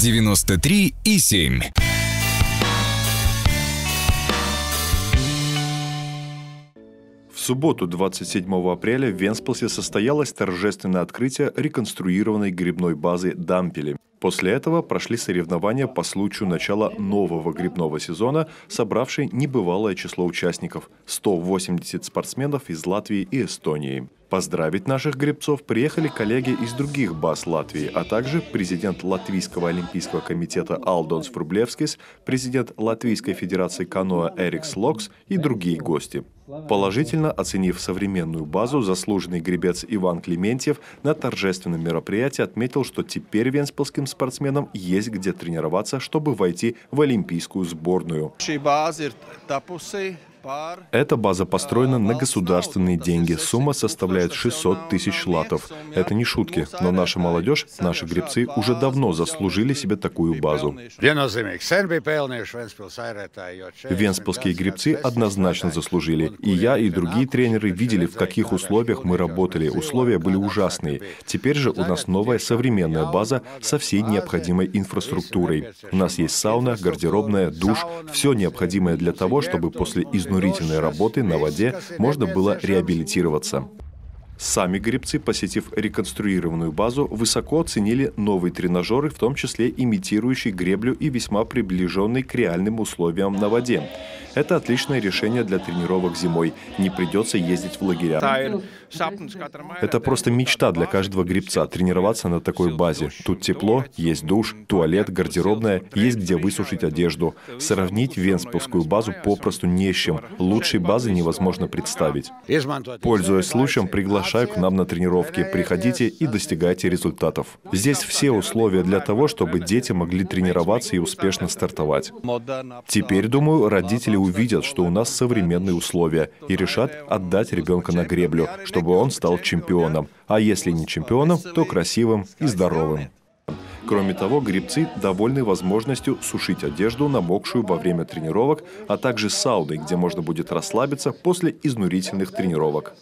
93 и 7. В субботу 27 апреля в Венспилсе состоялось торжественное открытие реконструированной грибной базы «Дампели». После этого прошли соревнования по случаю начала нового грибного сезона, собравшие небывалое число участников – 180 спортсменов из Латвии и Эстонии. Поздравить наших гребцов приехали коллеги из других баз Латвии, а также президент Латвийского олимпийского комитета Алдонс Фрублевскис, президент Латвийской федерации каноа Эрикс Локс и другие гости. Положительно оценив современную базу, заслуженный гребец Иван Клементьев на торжественном мероприятии отметил, что теперь венспилским спортсменам есть где тренироваться, чтобы войти в олимпийскую сборную. Эта база построена на государственные деньги. Сумма составляет 600 тысяч латов. Это не шутки, но наша молодежь, наши гребцы уже давно заслужили себе такую базу. Венспилские гребцы однозначно заслужили. И я, и другие тренеры видели, в каких условиях мы работали. Условия были ужасные. Теперь же у нас новая современная база со всей необходимой инфраструктурой. У нас есть сауна, гардеробная, душ, все необходимое для того, чтобы после изнурения изнурительной работы на воде можно было реабилитироваться. Сами гребцы, посетив реконструированную базу, высоко оценили новые тренажеры, в том числе имитирующие греблю и весьма приближенные к реальным условиям на воде. Это отличное решение для тренировок зимой. Не придется ездить в лагеря. Это просто мечта для каждого грибца – тренироваться на такой базе. Тут тепло, есть душ, туалет, гардеробная, есть где высушить одежду. Сравнить венспилскую базу попросту не с чем. Лучшей базы невозможно представить. Пользуясь случаем, приглашаю к нам на тренировки. Приходите и достигайте результатов. Здесь все условия для того, чтобы дети могли тренироваться и успешно стартовать. Теперь, думаю, родители увидят, что у нас современные условия, и решат отдать ребенка на греблю, чтобы он стал чемпионом. А если не чемпионом, то красивым и здоровым. Кроме того, грибцы довольны возможностью сушить одежду, намокшую во время тренировок, а также сауны, где можно будет расслабиться после изнурительных тренировок.